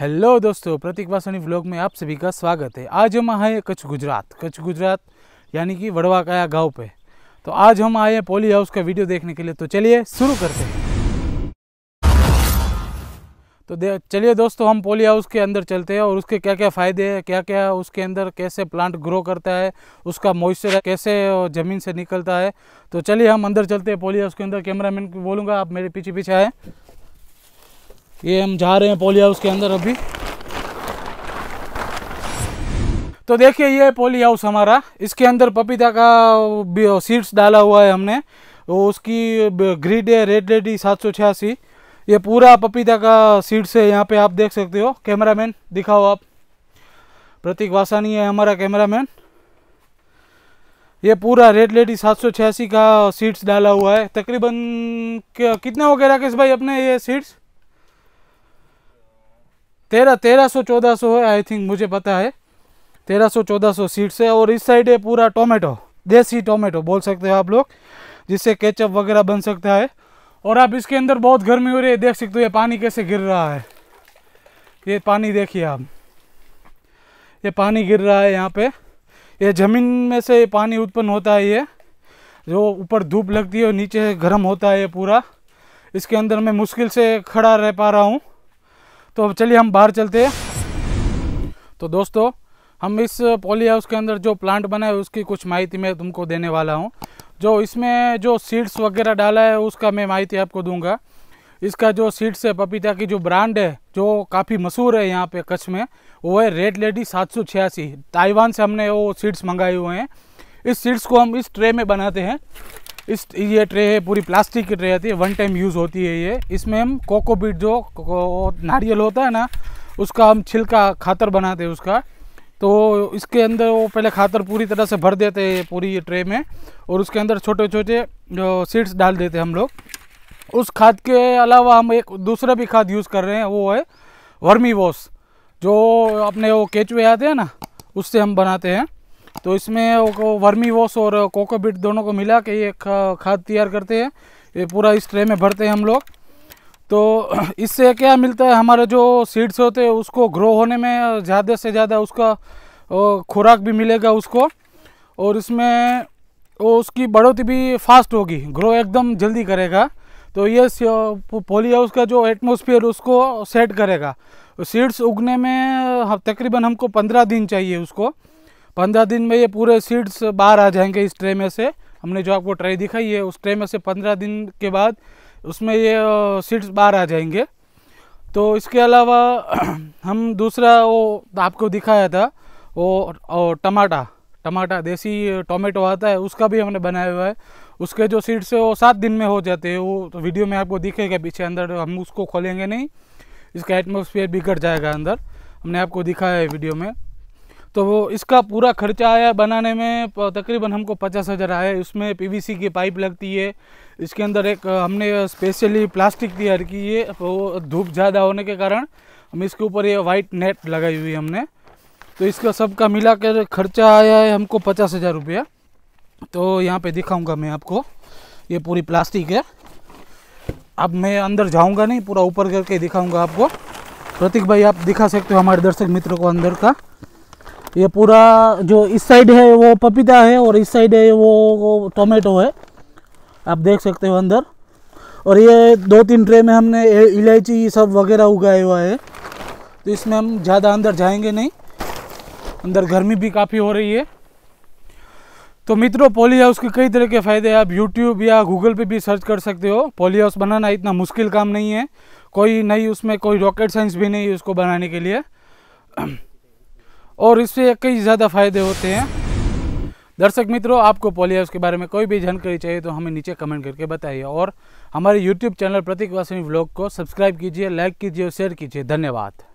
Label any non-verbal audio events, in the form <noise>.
hello दोस्तों प्रतीक वासनी blog में आप सभी का स्वागत है आज हम आए हैं कच्छ गुजरात कच्छ गुजरात यानी कि वड़वाकाया गांव पे तो आज हम आए हैं पोली हाउस का वीडियो देखने के लिए तो चलिए शुरू करते हैं तो चलिए दोस्तों हम पोली हाउस के अंदर चलते हैं और उसके क्या क्या फ़ायदे हैं क्या क्या उसके अंदर कैसे प्लांट ग्रो करता है उसका मॉइस्चर कैसे ज़मीन से निकलता है तो चलिए हम अंदर चलते हैं पोली हाउस के अंदर कैमरा मैन बोलूँगा आप मेरे पीछे पीछे आए ये हम जा रहे हैं पोली हाउस के अंदर अभी तो देखिए ये पोली हाउस हमारा इसके अंदर पपीता का सीड्स डाला हुआ है हमने उसकी ग्रीड है रेड लेडी सात सौ छियासी ये पूरा पपीता का सीड्स है यहाँ पे आप देख सकते हो कैमरामैन दिखाओ आप प्रतीक वासानी है हमारा कैमरामैन ये पूरा रेड लेडी सात सौ छियासी का सीड्स डाला हुआ है तकरीबन कितने हो गए राकेश भाई अपने ये सीड्स तेरह तेरह सौ चौदह सौ है आई थिंक मुझे पता है तेरह सौ चौदह सौ सीट्स है और इस साइड है पूरा टोमेटो देसी टोमेटो बोल सकते हो आप लोग जिससे केचप वगैरह बन सकता है और आप इसके अंदर बहुत गर्मी हो रही है देख सकते हो ये पानी कैसे गिर रहा है ये पानी देखिए आप ये पानी गिर रहा है यहाँ पे ये ज़मीन में से पानी उत्पन्न होता है ये जो ऊपर धूप लगती है और नीचे गर्म होता है ये पूरा इसके अंदर मैं मुश्किल से खड़ा रह पा रहा हूँ तो अब चलिए हम बाहर चलते हैं तो दोस्तों हम इस पॉली हाउस के अंदर जो प्लांट बना है उसकी कुछ माहिती मैं तुमको देने वाला हूँ जो इसमें जो सीड्स वगैरह डाला है उसका मैं माहिती आपको दूंगा इसका जो सीड्स है पपीता की जो ब्रांड है जो काफ़ी मशहूर है यहाँ पे कच्छ में वो है रेड लेडी सात सौ छियासी ताइवान से हमने वो सीड्स मंगाए हुए हैं इस सीड्स को हम इस ट्रे में बनाते हैं इस ये ट्रे है पूरी प्लास्टिक की ट्रे आती है वन टाइम यूज़ होती है ये इसमें हम कोकोबीट जो नारियल होता है ना उसका हम छिलका खातर बनाते हैं उसका तो इसके अंदर वो पहले खातर पूरी तरह से भर देते हैं पूरी ये ट्रे में और उसके अंदर छोटे छोटे जो सीड्स डाल देते हैं हम लोग उस खाद के अलावा हम एक दूसरा भी खाद यूज़ कर रहे हैं वो है वर्मी वॉश जो अपने वो केचवे आते हैं ना उससे हम बनाते हैं तो इसमें वर्मी वॉश और कोकोबिट दोनों को मिला के ये खाद तैयार करते हैं ये पूरा इस ट्रे में भरते हैं हम लोग तो <clears throat> इससे क्या मिलता है हमारे जो सीड्स होते हैं उसको ग्रो होने में ज़्यादा से ज़्यादा उसका खुराक भी मिलेगा उसको और इसमें वो उसकी बढ़ोतरी भी फास्ट होगी ग्रो एकदम जल्दी करेगा तो ये पोली हाउस का जो एटमोसफियर उसको सेट करेगा सीड्स उगने में तकरीबन हमको पंद्रह दिन चाहिए उसको पंद्रह दिन में ये पूरे सीड्स बाहर आ जाएंगे इस ट्रे में से हमने जो आपको ट्रे दिखाई है उस ट्रे में से पंद्रह दिन के बाद उसमें ये सीड्स बाहर आ जाएंगे तो इसके अलावा <clears throat> हम दूसरा वो आपको दिखाया था वो टमाटा टमाटा देसी टोमेटो आता है उसका भी हमने बनाया हुआ है उसके जो सीड्स है वो सात दिन में हो जाते हैं वो तो वीडियो में आपको दिखेगा पीछे अंदर हम उसको खोलेंगे नहीं इसका एटमोसफियर बिगड़ जाएगा अंदर हमने आपको दिखाया है वीडियो में तो वो इसका पूरा खर्चा आया बनाने में तकरीबन हमको पचास हज़ार आया उसमें पीवीसी की पाइप लगती है इसके अंदर एक हमने स्पेशली प्लास्टिक तैयार की है वो धूप ज़्यादा होने के कारण हम इसके ऊपर ये वाइट नेट लगाई हुई हमने तो इसका सबका मिला कर खर्चा आया है हमको पचास हज़ार रुपया तो यहाँ पे दिखाऊंगा मैं आपको ये पूरी प्लास्टिक है अब मैं अंदर जाऊँगा नहीं पूरा ऊपर करके दिखाऊँगा आपको प्रतीक भाई आप दिखा सकते हो हमारे दर्शक मित्रों को अंदर का ये पूरा जो इस साइड है वो पपीता है और इस साइड है वो, टोमेटो है आप देख सकते हो अंदर और ये दो तीन ट्रे में हमने इलायची सब वगैरह उगाया हुआ है तो इसमें हम ज़्यादा अंदर जाएंगे नहीं अंदर गर्मी भी काफ़ी हो रही है तो मित्रों पोली हाउस के कई तरह के फ़ायदे हैं आप यूट्यूब या गूगल पे भी सर्च कर सकते हो पोली हाउस बनाना इतना मुश्किल काम नहीं है कोई नहीं उसमें कोई रॉकेट साइंस भी नहीं है उसको बनाने के लिए और इससे कई ज़्यादा फ़ायदे होते हैं दर्शक मित्रों आपको पोलिया के बारे में कोई भी जानकारी चाहिए तो हमें नीचे कमेंट करके बताइए और हमारे YouTube channel Prateek Vasini blog को सब्सक्राइब कीजिए लाइक कीजिए और शेयर कीजिए धन्यवाद